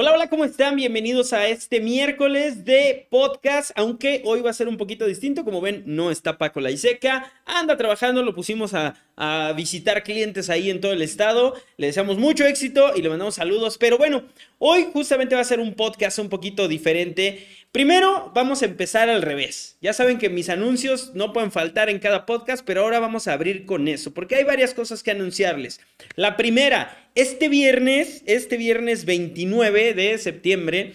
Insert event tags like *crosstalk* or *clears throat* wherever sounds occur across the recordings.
Hola, hola, ¿cómo están? Bienvenidos a este miércoles de podcast, aunque hoy va a ser un poquito distinto, como ven, no está Paco Laiseca, anda trabajando, lo pusimos a, a visitar clientes ahí en todo el estado, le deseamos mucho éxito y le mandamos saludos, pero bueno, hoy justamente va a ser un podcast un poquito diferente Primero vamos a empezar al revés. Ya saben que mis anuncios no pueden faltar en cada podcast, pero ahora vamos a abrir con eso, porque hay varias cosas que anunciarles. La primera, este viernes, este viernes 29 de septiembre,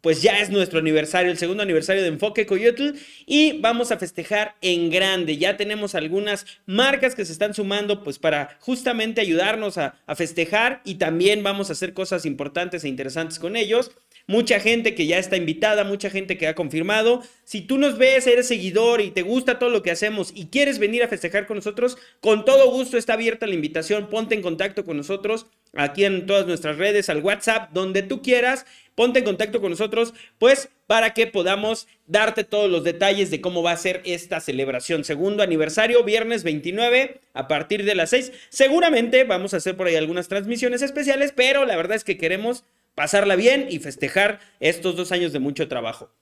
pues ya es nuestro aniversario, el segundo aniversario de Enfoque Coyotl y vamos a festejar en grande. Ya tenemos algunas marcas que se están sumando pues para justamente ayudarnos a, a, festejar y también vamos a hacer cosas importantes e interesantes con ellos mucha gente que ya está invitada, mucha gente que ha confirmado. Si tú nos ves, eres seguidor y te gusta todo lo que hacemos y quieres venir a festejar con nosotros, con todo gusto está abierta la invitación. Ponte en contacto con nosotros aquí en todas nuestras redes, al WhatsApp, donde tú quieras. Ponte en contacto con nosotros, pues para que podamos darte todos los detalles de cómo va a ser esta celebración. Segundo aniversario, viernes 29, a partir de las 6. Seguramente vamos a hacer por ahí algunas transmisiones especiales, pero la verdad es que queremos pasarla bien y festejar estos dos años de mucho trabajo.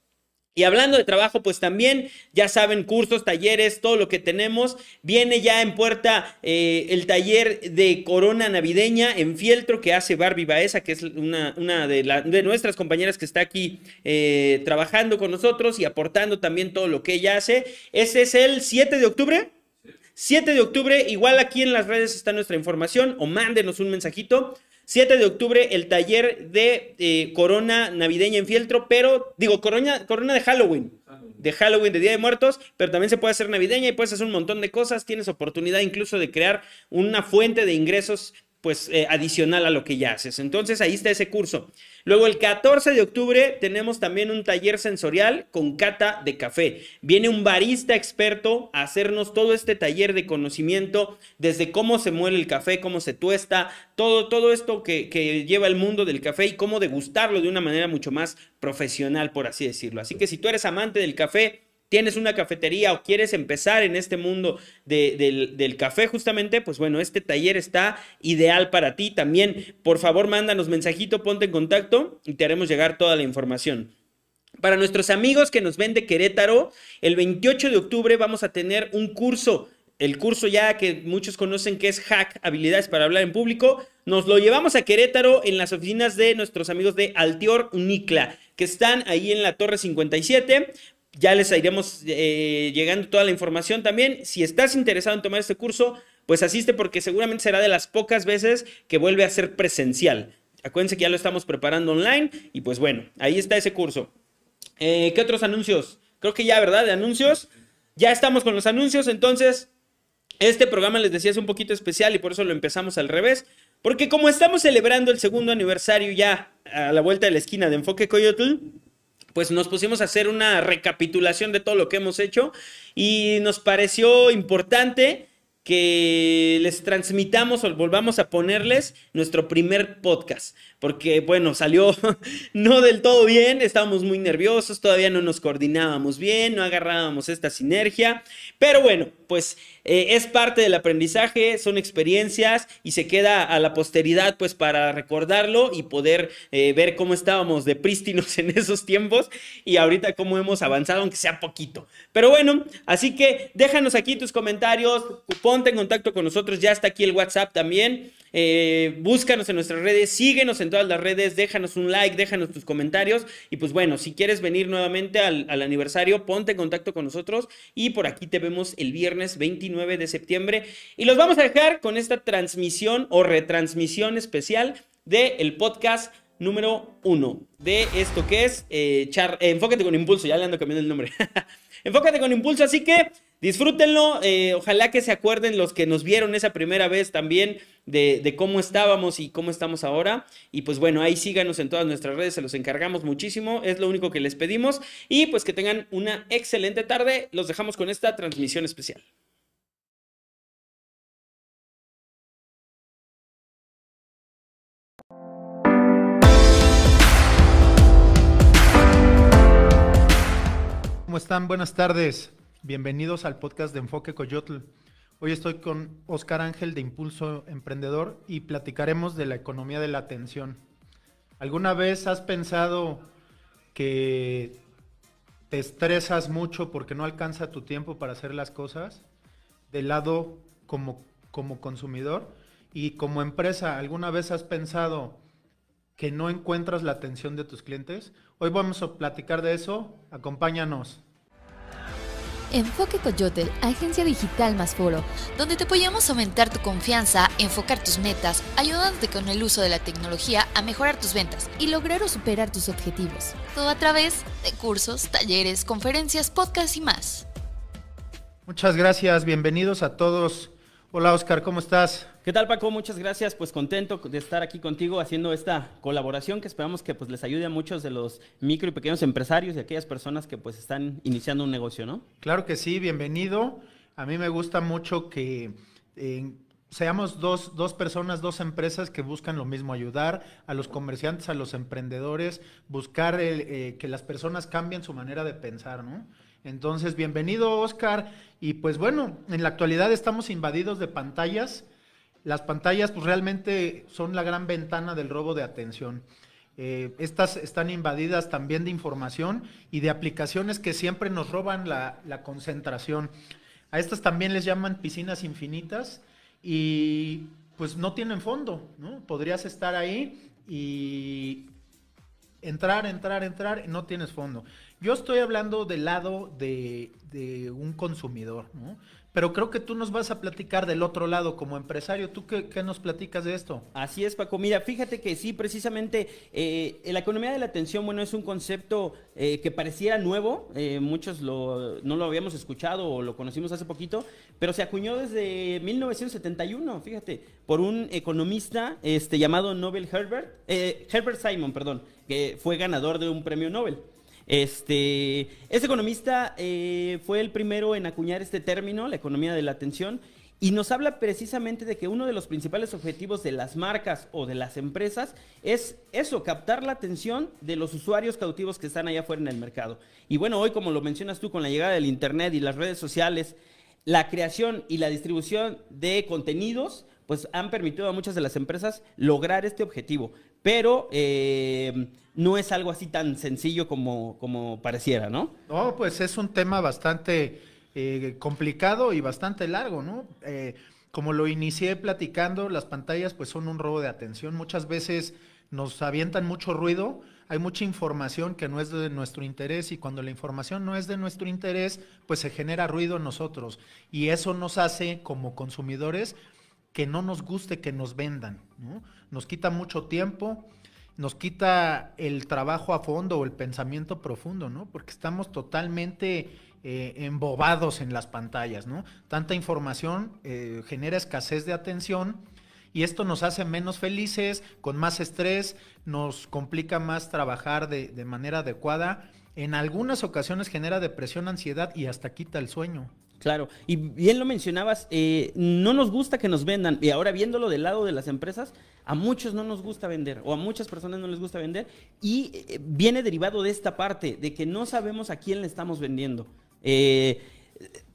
Y hablando de trabajo, pues también, ya saben, cursos, talleres, todo lo que tenemos. Viene ya en puerta eh, el taller de Corona Navideña en Fieltro que hace Barbie Baeza, que es una, una de, de, nuestras compañeras que está aquí eh, trabajando con nosotros y aportando también todo lo que ella hace. Ese es el 7 de octubre. 7 de octubre, igual aquí en las redes está nuestra información o mándenos un mensajito 7 de octubre, el taller de eh, Corona Navideña en Fieltro, pero digo, corona, corona de Halloween. De Halloween, de Día de Muertos, pero también se puede hacer navideña y puedes hacer un montón de cosas. Tienes oportunidad incluso de crear una fuente de ingresos pues eh, adicional a lo que ya haces. Entonces ahí está ese curso. Luego el 14 de octubre tenemos también un taller sensorial con cata de café. Viene un barista experto a hacernos todo este taller de conocimiento desde cómo se muele el café, cómo se tuesta, todo, todo esto que, que lleva el mundo del café y cómo degustarlo de una manera mucho más profesional, por así decirlo. Así que si tú eres amante del café, tienes una cafetería o quieres empezar en este mundo del, del, café justamente, pues bueno, este taller está ideal para ti. También, por favor, mándanos mensajito, ponte en contacto y te haremos llegar toda la información. Para nuestros amigos que nos ven de Querétaro, el 28 de octubre vamos a tener un curso. El curso ya que muchos conocen que es Hack, habilidades para hablar en público, nos lo llevamos a Querétaro en las oficinas de nuestros amigos de Altior Unicla, que están ahí en la Torre 57. Ya les iremos eh, llegando toda la información también. Si estás interesado en tomar este curso, pues asiste porque seguramente será de las pocas veces que vuelve a ser presencial. Acuérdense que ya lo estamos preparando online y pues bueno, ahí está ese curso. Eh, ¿Qué otros anuncios? Creo que ya, ¿verdad? De anuncios. Ya estamos con los anuncios, entonces este programa les decía es un poquito especial y por eso lo empezamos al revés. Porque como estamos celebrando el segundo aniversario ya a la vuelta de la esquina de Enfoque Coyotl, pues nos pusimos a hacer una recapitulación de todo lo que hemos hecho y nos pareció importante que les transmitamos o volvamos a ponerles nuestro primer podcast porque bueno, salió *laughs* no del todo bien, estábamos muy nerviosos, todavía no nos coordinábamos bien, no agarrábamos esta sinergia, pero bueno, pues eh, es parte del aprendizaje, son experiencias y se queda a la posteridad pues para recordarlo y poder eh, ver cómo estábamos de prístinos *laughs* en esos tiempos y ahorita cómo hemos avanzado, aunque sea poquito. Pero bueno, así que déjanos aquí tus comentarios, ponte en contacto con nosotros, ya está aquí el WhatsApp también. Eh, búscanos en nuestras redes, síguenos en todas las redes, déjanos un like, déjanos tus comentarios. Y pues bueno, si quieres venir nuevamente al, aniversario, ponte en contacto con nosotros y por aquí te vemos el viernes 29 de septiembre. Y los vamos a dejar con esta transmisión o retransmisión especial del el podcast número uno de esto que es eh, eh, Enfócate con Impulso, ya le ando cambiando el nombre. *laughs* Enfócate con Impulso, así que Disfrútenlo, eh, ojalá que se acuerden los que nos vieron esa primera vez también de, de, cómo estábamos y cómo estamos ahora. Y pues bueno, ahí síganos en todas nuestras redes, se los encargamos muchísimo, es lo único que les pedimos. Y pues que tengan una excelente tarde, los dejamos con esta transmisión especial. ¿Cómo están? Buenas tardes. Bienvenidos al podcast de Enfoque Coyotl. Hoy estoy con Oscar Ángel de Impulso Emprendedor y platicaremos de la economía de la atención. ¿Alguna vez has pensado que te estresas mucho porque no alcanza tu tiempo para hacer las cosas? Del lado como, como consumidor y como empresa, ¿alguna vez has pensado que no encuentras la atención de tus clientes? Hoy vamos a platicar de eso. Acompáñanos. Enfoque Coyote, agencia digital más foro, donde te apoyamos aumentar tu confianza, enfocar tus metas, ayudándote con el uso de la tecnología a mejorar tus ventas y lograr o superar tus objetivos. Todo a través de cursos, talleres, conferencias, podcasts y más. Muchas gracias, bienvenidos a todos Hola Oscar, ¿cómo estás? ¿Qué tal Paco? Muchas gracias, pues contento de estar aquí contigo haciendo esta colaboración que esperamos que pues les ayude a muchos de los micro y pequeños empresarios y aquellas personas que pues están iniciando un negocio, ¿no? Claro que sí, bienvenido. A mí me gusta mucho que eh, seamos dos, dos personas, dos empresas que buscan lo mismo, ayudar a los comerciantes, a los emprendedores, buscar eh, que las personas cambien su manera de pensar, ¿no? Entonces, bienvenido Oscar. Y pues bueno, en la actualidad estamos invadidos de pantallas. Las pantallas pues realmente son la gran ventana del robo de atención. Eh, estas están invadidas también de información y de aplicaciones que siempre nos roban la, la concentración. A estas también les llaman piscinas infinitas y pues no tienen fondo, ¿no? Podrías estar ahí y entrar, entrar, entrar, y no tienes fondo. Yo estoy hablando del lado de, un consumidor, ¿no? Pero creo que tú nos vas a platicar del otro lado como empresario. ¿Tú qué, nos platicas de esto? Así es, Paco. Mira, fíjate que sí, precisamente eh, la economía de la atención, bueno, es un concepto eh, que pareciera nuevo. Eh, muchos no lo habíamos escuchado o lo conocimos hace poquito, pero se acuñó desde 1971, fíjate, por un economista este, llamado Nobel Herbert, Herbert Simon, perdón, que fue ganador de un premio Nobel. Este, economista eh, fue el primero en acuñar este término, la economía de la atención, y nos habla precisamente de que uno de los principales objetivos de las marcas o de las empresas es eso, captar la atención de los usuarios cautivos que están allá afuera en el mercado. Y bueno, hoy como lo mencionas tú con la llegada del Internet y las redes sociales, la creación y la distribución de contenidos, pues han permitido a muchas de las empresas lograr este objetivo pero eh, no es algo así tan sencillo como, pareciera, ¿no? No, pues es un tema bastante eh, complicado y bastante largo, ¿no? Eh, como lo inicié platicando, las pantallas pues son un robo de atención. Muchas veces nos avientan mucho ruido, hay mucha información que no es de nuestro interés y cuando la información no es de nuestro interés, pues se genera ruido en nosotros y eso nos hace como consumidores que no nos guste que nos vendan. ¿no? Nos quita mucho tiempo, nos quita el trabajo a fondo o el pensamiento profundo, ¿no? Porque estamos totalmente eh, embobados en las pantallas, ¿no? Tanta información eh, genera escasez de atención y esto nos hace menos felices, con más estrés, nos complica más trabajar de manera adecuada. En algunas ocasiones genera depresión, ansiedad y hasta quita el sueño. Claro, y bien lo mencionabas, eh, no nos gusta que nos vendan, y ahora viéndolo del lado de las empresas, a muchos no nos gusta vender, o a muchas personas no les gusta vender, y eh, viene derivado de esta parte, de que no sabemos a quién le estamos vendiendo. Eh,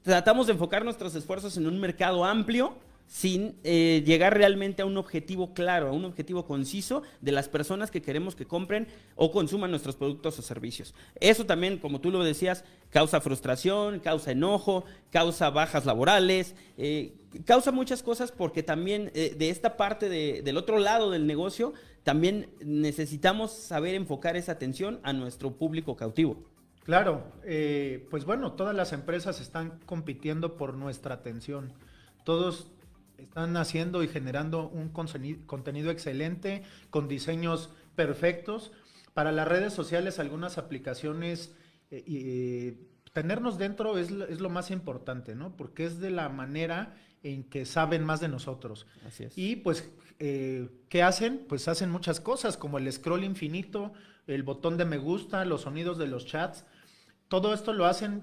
tratamos de enfocar nuestros esfuerzos en un mercado amplio, sin eh, llegar realmente a un objetivo claro, a un objetivo conciso de las personas que queremos que compren o consuman nuestros productos o servicios. Eso también, como tú lo decías, causa frustración, causa enojo, causa bajas laborales, eh, causa muchas cosas porque también eh, de esta parte del otro lado del negocio, también necesitamos saber enfocar esa atención a nuestro público cautivo. Claro, pues bueno, todas las empresas están compitiendo por nuestra atención. Todos están haciendo y generando un contenido excelente con diseños perfectos. Para las redes sociales, algunas aplicaciones, eh, y eh, tenernos dentro es, lo más importante, ¿no? Porque es de la manera en que saben más de nosotros. Así es. Y pues, eh, ¿qué hacen? Pues hacen muchas cosas, como el scroll infinito, el botón de me gusta, los sonidos de los chats. Todo esto lo hacen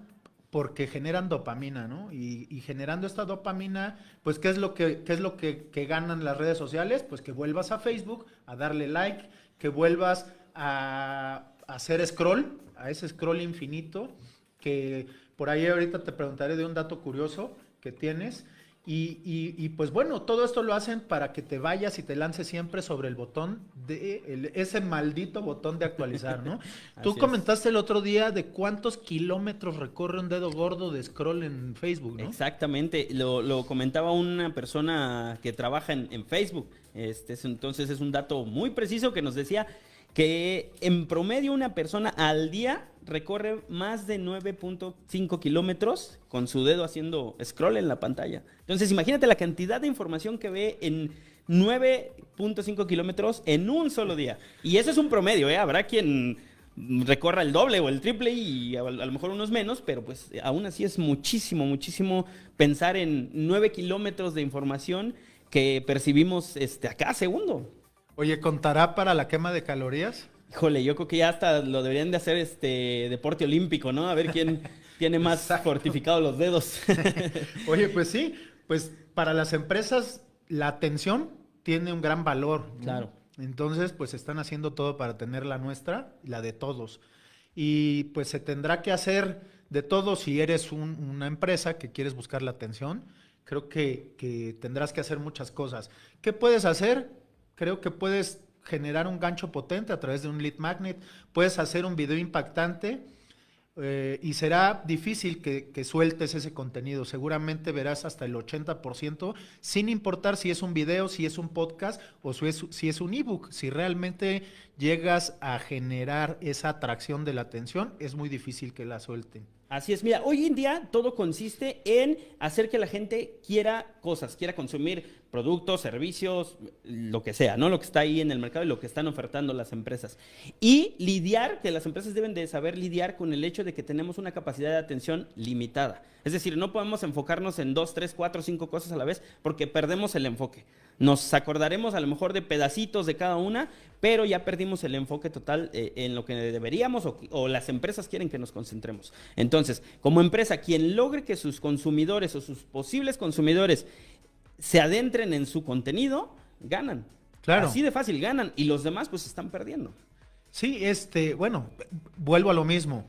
porque generan dopamina, ¿no? Y, generando esta dopamina, pues, ¿qué es lo, que, qué es lo que, ganan las redes sociales? Pues que vuelvas a Facebook a darle like, que vuelvas a, a hacer scroll, a ese scroll infinito, que por ahí ahorita te preguntaré de un dato curioso que tienes, y, pues bueno, todo esto lo hacen para que te vayas y te lances siempre sobre el botón de ese maldito botón de actualizar, ¿no? *laughs* Tú comentaste el otro día de cuántos kilómetros recorre un dedo gordo de scroll en Facebook, ¿no? Exactamente, lo, comentaba una persona que trabaja en, Facebook. Este es, entonces es un dato muy preciso que nos decía que en promedio una persona al día recorre más de 9.5 kilómetros con su dedo haciendo scroll en la pantalla. Entonces, imagínate la cantidad de información que ve en 9.5 kilómetros en un solo día. Y eso es un promedio, ¿eh? Habrá quien recorra el doble o el triple y a, lo mejor unos menos, pero pues aún así es muchísimo, muchísimo pensar en 9 kilómetros de información que percibimos este, a cada segundo. Oye, ¿contará para la quema de calorías? Híjole, yo creo que ya hasta lo deberían de hacer este deporte olímpico, ¿no? A ver quién *laughs* tiene más fortificado fortificados los dedos. *laughs* Oye, pues sí, pues para las empresas la atención tiene un gran valor. Claro. Entonces, pues están haciendo todo para tener la nuestra, y la de todos. Y pues se tendrá que hacer de todo si eres una empresa que quieres buscar la atención. Creo que, que tendrás que hacer muchas cosas. ¿Qué puedes hacer? Creo que puedes generar un gancho potente a través de un lead magnet, puedes hacer un video impactante eh, y será difícil que, sueltes ese contenido. Seguramente verás hasta el 80%, sin importar si es un video, si es un podcast o si es, si es un ebook. Si realmente llegas a generar esa atracción de la atención, es muy difícil que la suelten. Así es, mira, hoy en día todo consiste en hacer que la gente quiera cosas, quiera consumir productos, servicios, lo que sea, ¿no? Lo que está ahí en el mercado y lo que están ofertando las empresas. Y lidiar, que las empresas deben de saber lidiar con el hecho de que tenemos una capacidad de atención limitada. Es decir, no podemos enfocarnos en dos, tres, cuatro, cinco cosas a la vez porque perdemos el enfoque. Nos acordaremos a lo mejor de pedacitos de cada una, pero ya perdimos el enfoque total eh, en lo que deberíamos o, o las empresas quieren que nos concentremos. Entonces, como empresa, quien logre que sus consumidores o sus posibles consumidores se adentren en su contenido, ganan. Claro. Así de fácil ganan y los demás pues están perdiendo. Sí, este, bueno, vuelvo a lo mismo.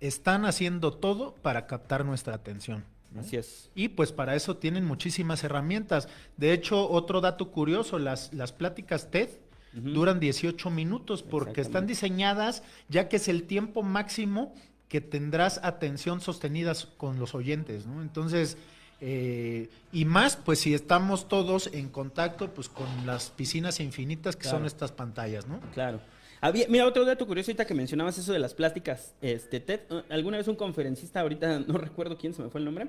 Están haciendo todo para captar nuestra atención. Así es. Y pues para eso tienen muchísimas herramientas. De hecho, otro dato curioso, las, las pláticas TED duran 18 minutos porque están diseñadas ya que es el tiempo máximo que tendrás atención sostenida con los oyentes, ¿no? Entonces, eh, y más, pues si estamos todos en contacto pues con las piscinas infinitas que son estas pantallas, ¿no? Claro. Había, mira, otro dato curioso que mencionabas eso de las plásticas. Este, Ted, alguna vez un conferencista, ahorita no *laughs* recuerdo quién se me fue el nombre,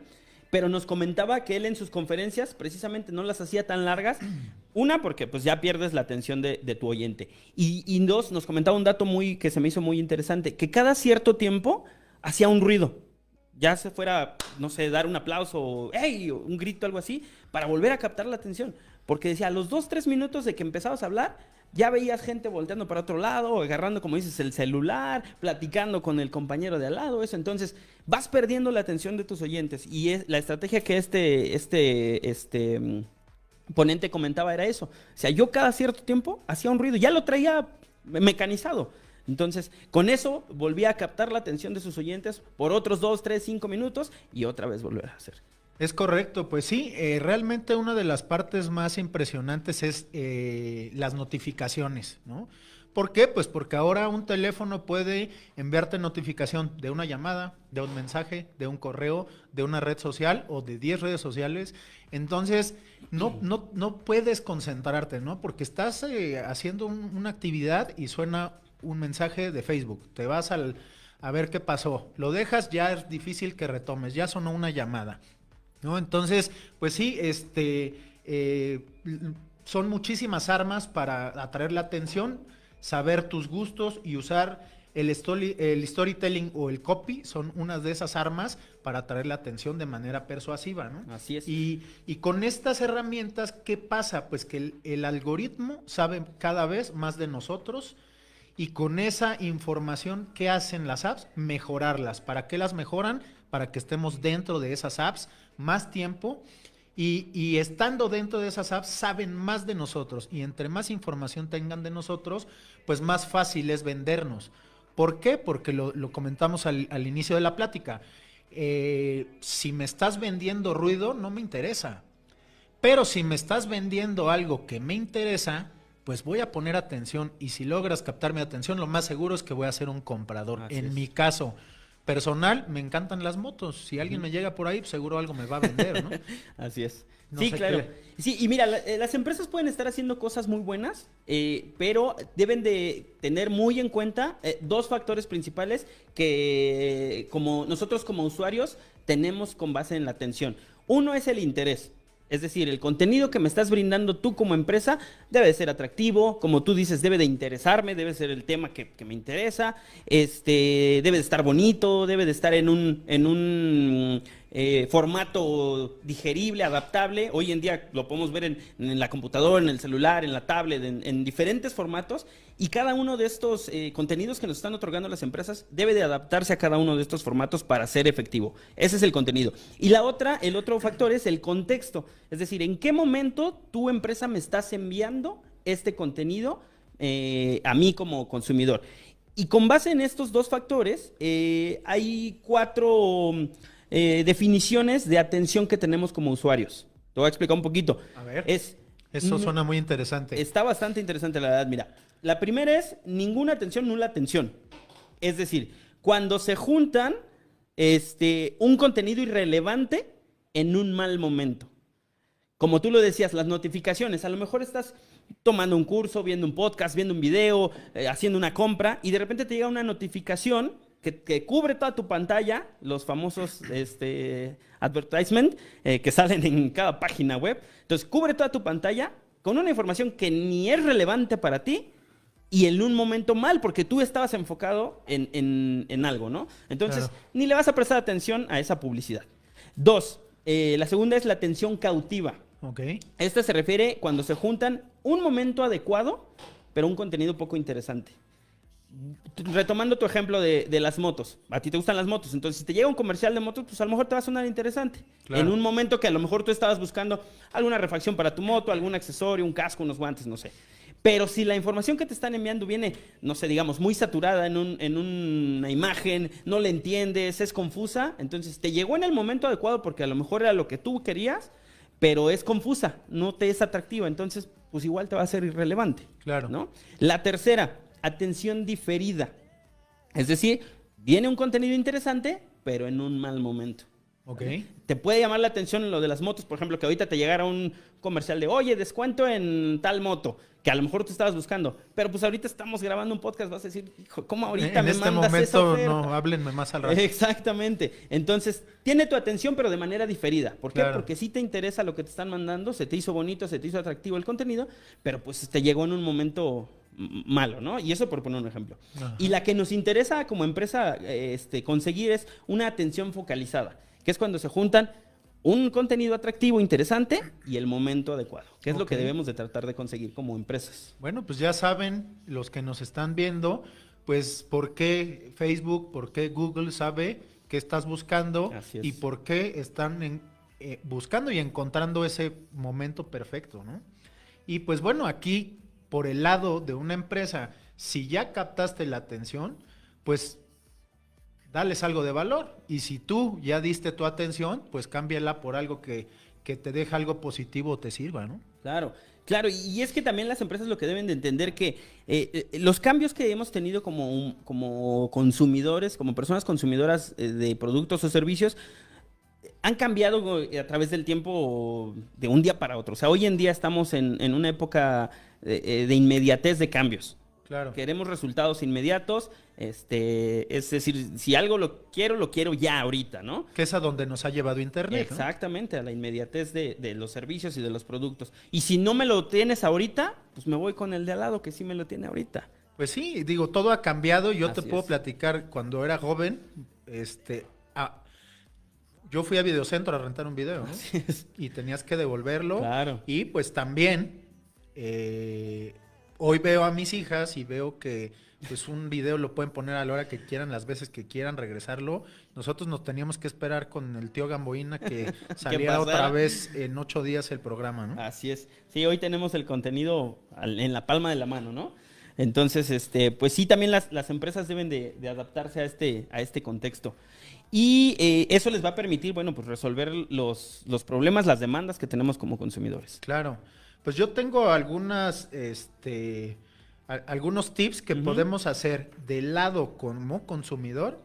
pero nos comentaba que él en sus conferencias precisamente no las hacía tan largas. *clears throat* Una, porque pues ya pierdes la atención de, tu oyente. Y, y, dos, nos comentaba un dato muy que se me hizo muy interesante, que cada cierto tiempo hacía un ruido ya se fuera, no sé, dar un aplauso o un grito, algo así, para volver a captar la atención. Porque decía, a los dos, tres minutos de que empezabas a hablar, ya veías gente volteando para otro lado, agarrando, como dices, el celular, platicando con el compañero de al lado, eso. Entonces, vas perdiendo la atención de tus oyentes. Y la estrategia que este, este, este mm, ponente comentaba era eso. O sea, yo cada cierto tiempo hacía un ruido, ya lo traía mecanizado. Entonces, con eso volví a captar la atención de sus oyentes por otros dos, tres, cinco minutos y otra vez volver a hacer. Es correcto, pues sí, eh, realmente una de las partes más impresionantes es eh, las notificaciones, ¿no? ¿Por qué? Pues porque ahora un teléfono puede enviarte notificación de una llamada, de un mensaje, de un correo, de una red social o de 10 redes sociales. Entonces, no, no, puedes concentrarte, ¿no? Porque estás eh, haciendo una actividad y suena un mensaje de Facebook, te vas al, a ver qué pasó, lo dejas, ya es difícil que retomes, ya sonó una llamada, ¿no? Entonces, pues sí, este, eh, son muchísimas armas para atraer la atención, saber tus gustos y usar el, el, storytelling o el copy son unas de esas armas para atraer la atención de manera persuasiva, Así es. Y, con estas herramientas, ¿qué pasa? Pues que el, el, algoritmo sabe cada vez más de nosotros y con esa información, ¿qué hacen las apps? Mejorarlas. ¿Para qué las mejoran? Para que estemos dentro de esas apps más tiempo y, estando dentro de esas apps saben más de nosotros y entre más información tengan de nosotros, pues más fácil es vendernos. ¿Por qué? Porque lo, comentamos al, inicio de la plática. Eh, si me estás vendiendo ruido, no me interesa. Pero si me estás vendiendo algo que me interesa, pues voy a poner atención y si logras captar mi atención, lo más seguro es que voy a ser un comprador. en mi caso personal, me encantan las motos. Si alguien me llega por ahí, pues, seguro algo me va a vender, ¿no? *laughs* Así es. sí, claro. Sí, y mira, eh, las empresas pueden estar haciendo cosas muy buenas, eh, pero deben de tener muy en cuenta eh, dos factores principales que como nosotros como usuarios tenemos con base en la atención. Uno es el interés. Es decir, el contenido que me estás brindando tú como empresa debe ser atractivo, como tú dices, debe de interesarme, debe ser el tema que, que me interesa, este, debe de estar bonito, debe de estar en un, en un eh, formato digerible, adaptable. Hoy en día lo podemos ver en, la computadora, en el celular, en la tablet, en, diferentes formatos. Y cada uno de estos eh, contenidos que nos están otorgando las empresas debe de adaptarse a cada uno de estos formatos para ser efectivo. Ese es el contenido. Y la otra, el otro factor es el contexto. Es decir, ¿en qué momento tu empresa me estás enviando este contenido eh, a mí como consumidor? Y con base en estos dos factores, hay cuatro eh, definiciones de atención que tenemos como usuarios. Te voy a explicar un poquito. A ver. Es, eso suena muy interesante. Está bastante interesante la verdad. Mira, la primera es ninguna atención, nula atención. Es decir, cuando se juntan este, un contenido irrelevante en un mal momento. Como tú lo decías, las notificaciones. A lo mejor estás tomando un curso, viendo un podcast, viendo un video, eh, haciendo una compra y de repente te llega una notificación que, cubre toda tu pantalla, los famosos este, advertisement eh, que salen en cada página web. Entonces, cubre toda tu pantalla con una información que ni es relevante para ti y en un momento mal, porque tú estabas enfocado en, en, en algo, ¿no? Entonces, ni le vas a prestar atención a esa publicidad. Dos, eh, la segunda es la atención cautiva. Ok. Esta se refiere cuando se juntan un momento adecuado, pero un contenido poco interesante retomando tu ejemplo de, las motos, a ti te gustan las motos, entonces si te llega un comercial de motos, pues a lo mejor te va a sonar interesante. En un momento que a lo mejor tú estabas buscando alguna refacción para tu moto, algún accesorio, un casco, unos guantes, no sé. Pero si la información que te están enviando viene, no sé, digamos, muy saturada en, una imagen, no la entiendes, es confusa, entonces te llegó en el momento adecuado porque a lo mejor era lo que tú querías, pero es confusa, no te es atractiva, entonces pues igual te va a ser irrelevante. Claro. ¿no? La tercera, atención diferida. Es decir, viene un contenido interesante, pero en un mal momento. Ok. Te puede llamar la atención lo de las motos, por ejemplo, que ahorita te llegara un comercial de, oye, descuento en tal moto, que a lo mejor tú estabas buscando, pero pues ahorita estamos grabando un podcast, vas a decir, hijo, ¿cómo ahorita me este mandas momento, No, háblenme más al rato. Exactamente. Entonces, tiene tu atención, pero de manera diferida. ¿Por qué? Porque sí te interesa lo que te están mandando, se te hizo bonito, se te hizo atractivo el contenido, pero pues te llegó en un momento malo, ¿no? Y eso por poner un ejemplo. Y la que nos interesa como empresa este, conseguir es una atención focalizada, que es cuando se juntan un contenido atractivo, interesante y el momento adecuado, que es lo que debemos de tratar de conseguir como empresas. Bueno, pues ya saben los que nos están viendo, pues por qué Facebook, por qué Google sabe qué estás buscando y por qué están eh, buscando y encontrando ese momento perfecto, ¿no? Y pues bueno, aquí por el lado de una empresa, si ya captaste la atención, pues dales algo de valor. Y si tú ya diste tu atención, pues cámbiala por algo que, te deja algo positivo o te sirva, ¿no? Claro, claro, y es que también las empresas lo que deben de entender que eh, eh, los cambios que hemos tenido como, como consumidores, como personas consumidoras eh, de productos o servicios, han cambiado a través del tiempo de un día para otro. O sea, hoy en día estamos en, en una época eh, de, inmediatez de cambios. Claro. Queremos resultados inmediatos. Este, es decir, si algo lo quiero, lo quiero ya ahorita, ¿no? Que es a donde nos ha llevado Internet. Exactamente, a la inmediatez de, los servicios y de los productos. Y si no me lo tienes ahorita, pues me voy con el de al lado que sí me lo tiene ahorita. Pues sí, digo, todo ha cambiado. Yo te puedo platicar cuando era joven, este, ah, yo fui a Videocentro a rentar un video ¿no? y tenías que devolverlo. Claro. Y pues también eh, hoy veo a mis hijas y veo que pues un video lo pueden poner a la hora que quieran, las veces que quieran, regresarlo. Nosotros nos teníamos que esperar con el tío Gamboína que *laughs* saliera otra vez en ocho días el programa, ¿no? Así es. Sí, hoy tenemos el contenido en la palma de la mano, ¿no? Entonces, este, pues sí, también las, empresas deben de, adaptarse a este, a este contexto. Y eh, eso les va a permitir, bueno, pues resolver los, los problemas, las demandas que tenemos como consumidores. Claro. Pues yo tengo algunas, este, algunos tips que podemos hacer del lado como consumidor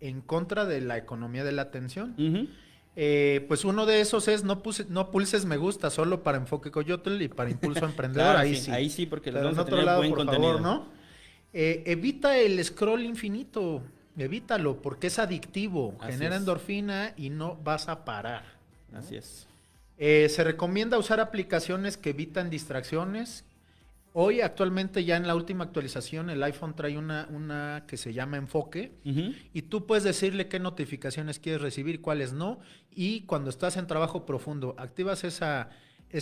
en contra de la economía de la atención. Eh, pues uno de esos es no, puse, no pulses me gusta solo para Enfoque Coyotl y para Impulso *laughs* Emprendedor. ahí sí, Ahí sí, porque Pero en otro lado, por favor, ¿no? Eh, evita el scroll infinito. Evítalo porque es adictivo, genera endorfina y no vas a parar. Así es. Eh, se recomienda usar aplicaciones que evitan distracciones. Hoy actualmente ya en la última actualización el iPhone trae una, que se llama enfoque y tú puedes decirle qué notificaciones quieres recibir, cuáles no y cuando estás en trabajo profundo activas esa,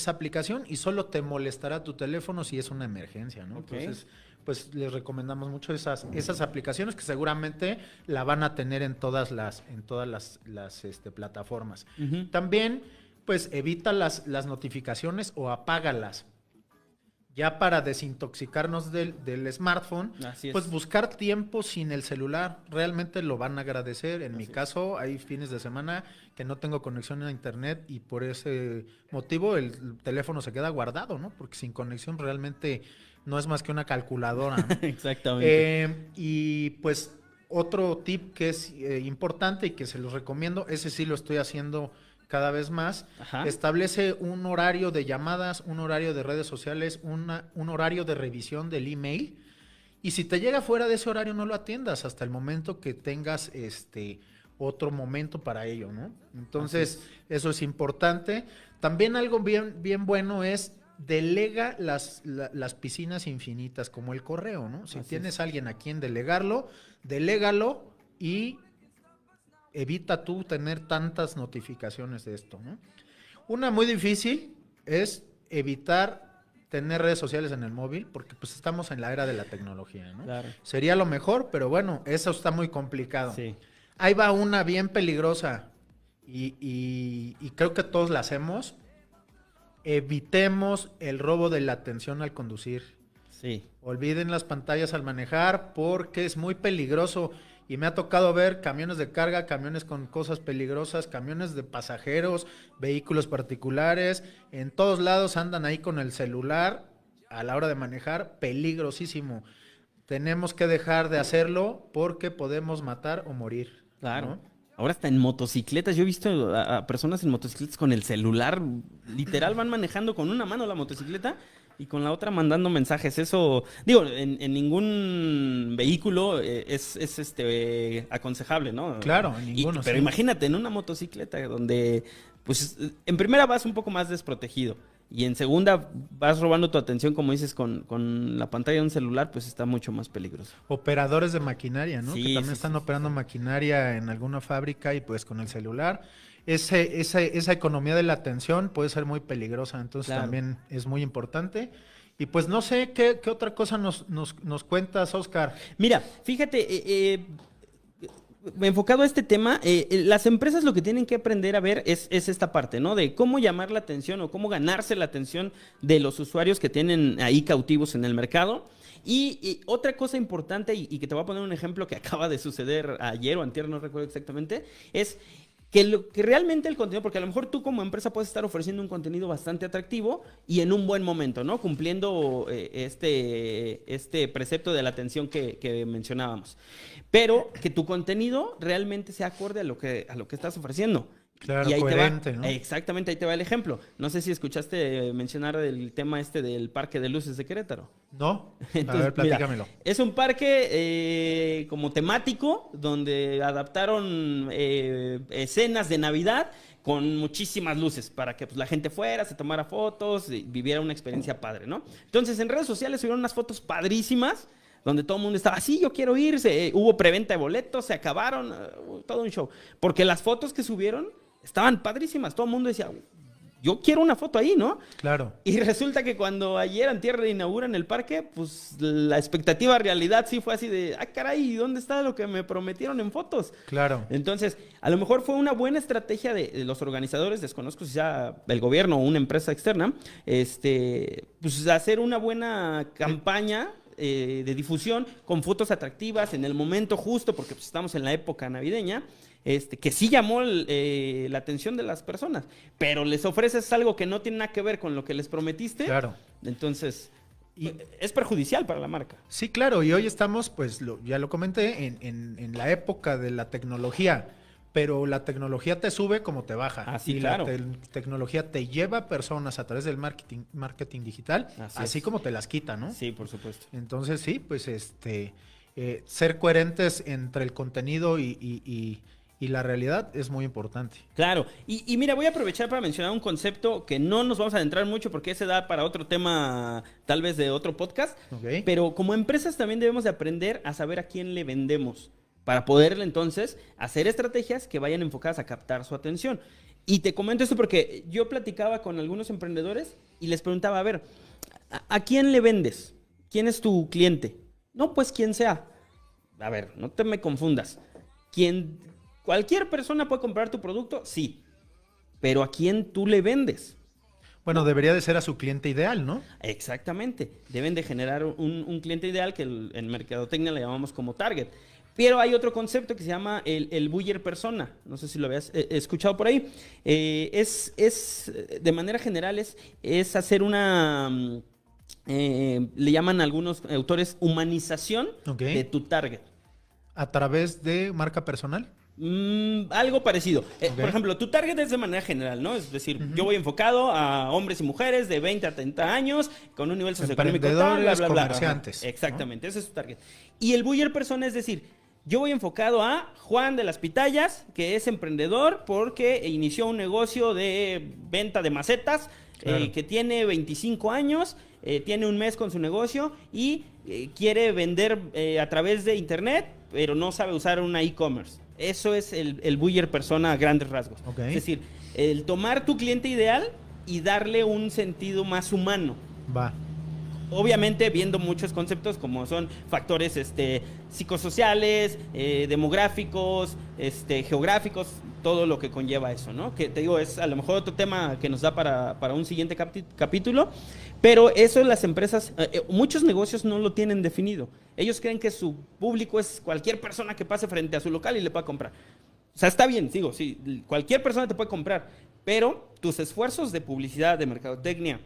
aplicación y solo te molestará tu teléfono si es una emergencia, ¿no? Entonces, pues les recomendamos mucho esas, aplicaciones que seguramente la van a tener en todas las, en todas las, este, plataformas. También pues evita las, las notificaciones o apágalas. Ya para desintoxicarnos del, smartphone, pues buscar tiempo sin el celular. Realmente lo van a agradecer. En mi caso, hay fines de semana que no tengo conexión a internet y por ese motivo el teléfono se queda guardado, ¿no? Porque sin conexión realmente no es más que una calculadora. *laughs* Exactamente. Eh, y pues otro tip que es eh, importante y que se los recomiendo, ese sí lo estoy haciendo cada vez más, establece un horario de llamadas, un horario de redes sociales, un horario de revisión del email. Y si te llega fuera de ese horario, no lo atiendas hasta el momento que tengas este otro momento para ello, ¿no? Entonces, eso es importante. También algo bien, bien bueno es delega las, las piscinas infinitas, como el correo, ¿no? Si tienes alguien a quien delegarlo, delégalo y evita tú tener tantas notificaciones de esto. ¿no? Una muy difícil es evitar tener redes sociales en el móvil, porque pues estamos en la era de la tecnología, ¿no? Sería lo mejor, pero bueno, eso está muy complicado. Ahí va una bien peligrosa y, creo que todos la hacemos. Evitemos el robo de la atención al conducir. Sí. Olviden las pantallas al manejar porque es muy peligroso y me ha tocado ver camiones de carga, camiones con cosas peligrosas, camiones de pasajeros, vehículos particulares, en todos lados andan ahí con el celular a la hora de manejar, peligrosísimo. Tenemos que dejar de hacerlo porque podemos matar o morir. Claro. Ahora está en motocicletas, yo he visto a, personas en motocicletas con el celular, literal van manejando con una mano la motocicleta y con la otra mandando mensajes. Eso, digo, en, ningún vehículo eh, es, este eh, aconsejable, ¿no? Claro, en ninguno. pero imagínate, en una motocicleta donde, pues, en primera vas un poco más desprotegido. Y en segunda, vas robando tu atención, como dices, con, la pantalla de un celular, pues está mucho más peligroso. Operadores de maquinaria, ¿no? Sí, que también están operando maquinaria en alguna fábrica y pues con el celular esa, economía de la atención puede ser muy peligrosa, entonces también es muy importante. Y pues no sé qué, otra cosa nos, cuentas, Oscar. Mira, fíjate, eh, eh enfocado a este tema, eh, eh, las empresas lo que tienen que aprender a ver es, esta parte, ¿no? De cómo llamar la atención o cómo ganarse la atención de los usuarios que tienen ahí cautivos en el mercado. Y, otra cosa importante, y, y, que te voy a poner un ejemplo que *laughs* acaba de suceder ayer o antier, no recuerdo exactamente, es que, lo, que realmente el contenido, porque a lo mejor tú como empresa puedes estar ofreciendo un contenido bastante atractivo y en un buen momento, ¿no? Cumpliendo eh, este, este precepto de la atención que, que, mencionábamos. Pero que tu contenido realmente sea acorde a lo que, a lo que estás ofreciendo. Claro, Exactamente, ahí te va el ejemplo. No sé si escuchaste eh, mencionar el tema este del Parque de Luces de Querétaro. No, Entonces, *laughs* a ver, platícamelo. es un parque eh, como temático donde adaptaron eh, escenas de Navidad con muchísimas luces para que pues, la gente fuera, se tomara fotos, viviera una experiencia padre, ¿no? Entonces en redes sociales subieron unas fotos padrísimas donde todo el mundo estaba, sí, yo quiero irse, hubo preventa de boletos, se acabaron, todo un show, porque las fotos que subieron estaban padrísimas. Todo el mundo decía, yo quiero una foto ahí, ¿no? Claro. Y *laughs* resulta que cuando ayer en Inaugura en el parque, pues la expectativa realidad sí fue así de, ah, caray, ¿dónde está lo que me prometieron en fotos? Claro. Entonces, a lo mejor fue una buena estrategia de, los organizadores, desconozco si sea el gobierno o una empresa externa, este, pues hacer una buena campaña. Eh, de difusión con fotos atractivas en el momento justo porque pues, estamos en la época navideña este, que sí llamó eh, la atención de las personas, pero les ofreces algo que no tiene nada que ver con lo que les prometiste. Claro. Entonces, eh, es perjudicial para la marca. Sí, claro, y hoy estamos, pues ya lo comenté, en, la época de la tecnología, pero la tecnología te sube como te baja. Así, ah, y La tecnología te lleva personas a través del marketing, digital, así, como te las quita, ¿no? Sí, por supuesto. Entonces, sí, pues este, eh, ser coherentes entre el contenido y y la realidad es muy importante. Claro, y, mira, voy a aprovechar para mencionar un concepto que no nos vamos a adentrar mucho porque ese da para otro tema, tal vez de otro podcast, pero como empresas también debemos de aprender a saber a quién le vendemos para poderle entonces hacer estrategias que vayan enfocadas a captar su atención. Y te comento esto porque yo platicaba con algunos emprendedores y les preguntaba, a ver, ¿a, quién le vendes? ¿Quién es tu cliente? No, pues quien sea. A ver, no te me confundas. ¿Quién, ¿Cualquier persona puede comprar tu producto? Sí. Pero ¿a quién tú le vendes? Bueno, debería de ser a su cliente ideal, ¿no? Exactamente. Deben de generar un, cliente ideal que en mercadotecnia le llamamos como target. Pero hay otro concepto que se llama el, buyer persona. No sé si lo habías eh, escuchado por ahí. Eh, es, es, de manera general, es, hacer una, mm, eh, le llaman algunos autores humanización de tu target. ¿A través de marca personal? Mm, algo parecido. Eh, por ejemplo, tu target es de manera general, ¿no? Es decir, yo voy enfocado a hombres y mujeres de 20 a 30 años, con un nivel socioeconómico tal, bla, bla, bla. Exactamente, ese es tu target. Y el buyer persona es decir, yo voy enfocado a Juan de las Pitayas, que es emprendedor porque inició un negocio de venta de macetas, eh, que tiene 25 años, eh, tiene un mes con su negocio y quiere vender a través de internet, pero no sabe usar una e-commerce. Eso es el, el buyer persona a grandes rasgos. Es decir, el tomar tu cliente ideal y darle un sentido más humano. Va obviamente viendo muchos conceptos como son factores este, psicosociales, eh, demográficos, este, geográficos, todo lo que conlleva eso, ¿no? Que te digo, es a lo mejor otro tema que nos da para, un siguiente capítulo, pero eso las empresas, eh, eh, muchos negocios no lo tienen definido. Ellos creen que su público es cualquier persona que pase frente a su local y le pueda comprar. O sea, está bien, digo, sí, cualquier persona te puede comprar, pero tus esfuerzos de publicidad, de mercadotecnia,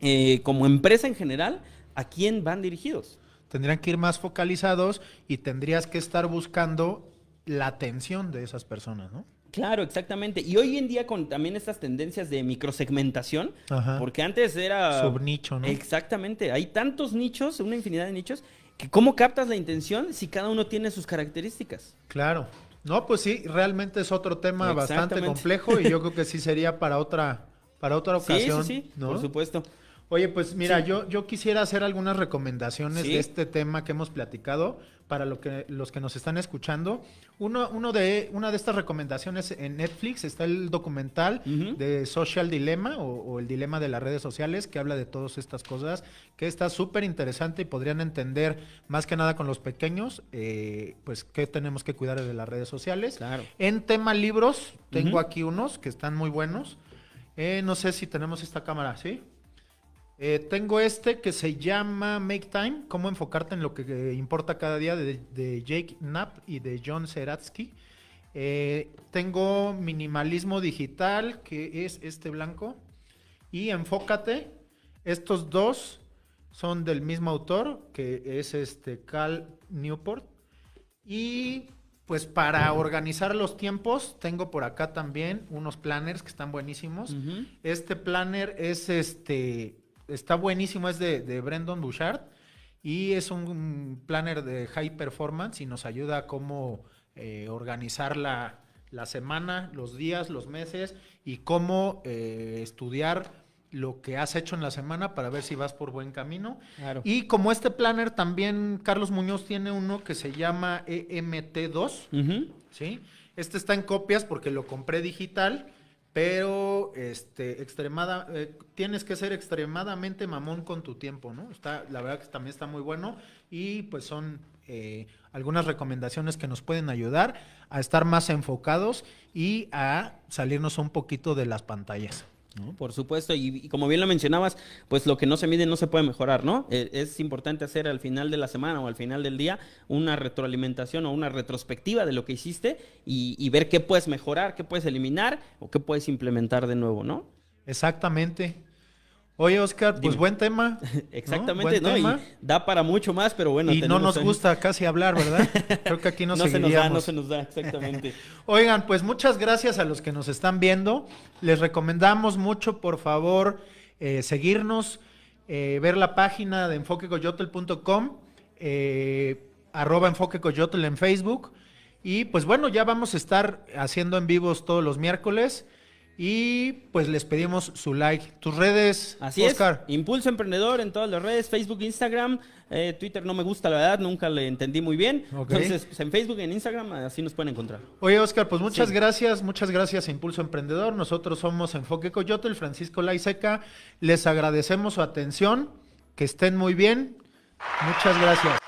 eh, como empresa en general, ¿a quién van dirigidos? Tendrían que ir más focalizados y tendrías que estar buscando la atención de esas personas, ¿no? Claro, exactamente. Y hoy en día con también estas tendencias de microsegmentación, porque antes era... Subnicho, ¿no? Exactamente. Hay tantos nichos, una infinidad de nichos, que cómo captas la intención si cada uno tiene sus características. Claro. No, pues sí, realmente es otro tema bastante complejo y yo *laughs* creo que sí sería para otra para otra ocasión. Sí, sí, sí por supuesto. Oye, pues mira, yo, yo quisiera hacer algunas recomendaciones de este tema que hemos platicado para lo que, los que nos están escuchando. Uno, uno de, una de estas recomendaciones en Netflix está el documental de Social Dilemma o, el dilema de las redes sociales que habla de todas estas cosas, que está súper interesante y podrían entender más que nada con los pequeños, eh, pues qué tenemos que cuidar de las redes sociales. En tema libros, tengo aquí unos que están muy buenos. Eh, no sé si tenemos esta cámara, ¿sí? Eh, tengo este que se llama Make Time, cómo enfocarte en lo que eh, importa cada día de, Jake Knapp y de John Seratsky. tengo Minimalismo Digital, que es este blanco. Y Enfócate, estos dos son del mismo autor, que es este Cal Newport. Y pues para organizar los tiempos, tengo por acá también unos planners que están buenísimos. Este planner es este, está buenísimo, es de, Brendan Bouchard y es un planner de high performance y nos ayuda a cómo eh, organizar la, semana, los días, los meses y cómo eh, estudiar lo que has hecho en la semana para ver si vas por buen camino. Y como este planner también Carlos Muñoz tiene uno que se llama EMT2, ¿sí? Este está en copias porque lo compré digital, pero este extremada eh, tienes que ser extremadamente mamón con tu tiempo, ¿no? Está la verdad que también está muy bueno y pues son eh, algunas recomendaciones que nos pueden ayudar a estar más enfocados y a salirnos un poquito de las pantallas por supuesto, y, como bien lo mencionabas, pues lo que no se mide no se puede mejorar, ¿no? E, es importante hacer al final de la semana o al final del día una retroalimentación o una retrospectiva de lo que hiciste y, y ver qué puedes mejorar, qué puedes eliminar o qué puedes implementar de nuevo, ¿no? Exactamente. Oye, Oscar, pues buen tema. *laughs* Exactamente, ¿no? da para mucho más, pero bueno. Y no nos gusta casi hablar, ¿verdad? *laughs* Creo que aquí no se nos da, no se nos da, exactamente. *laughs* Oigan, pues muchas gracias a los que nos están viendo. Les recomendamos mucho, por favor, eh, seguirnos, eh, ver la página de enfoquecoyotl.com, eh, arroba enfoquecoyotl en Facebook. Y pues bueno, ya vamos a estar haciendo en vivos todos los miércoles. Y pues les pedimos su like. Tus redes, Así Oscar. Es. Impulso Emprendedor en todas las redes, Facebook, Instagram, eh, Twitter no me gusta, la verdad, nunca le entendí muy bien. Entonces, pues, en Facebook y en Instagram así nos pueden encontrar. Oye, Oscar, pues muchas gracias, muchas gracias a Impulso Emprendedor. Nosotros somos Enfoque Coyote, el Francisco Seca. Les agradecemos su atención, que estén muy bien. Muchas gracias.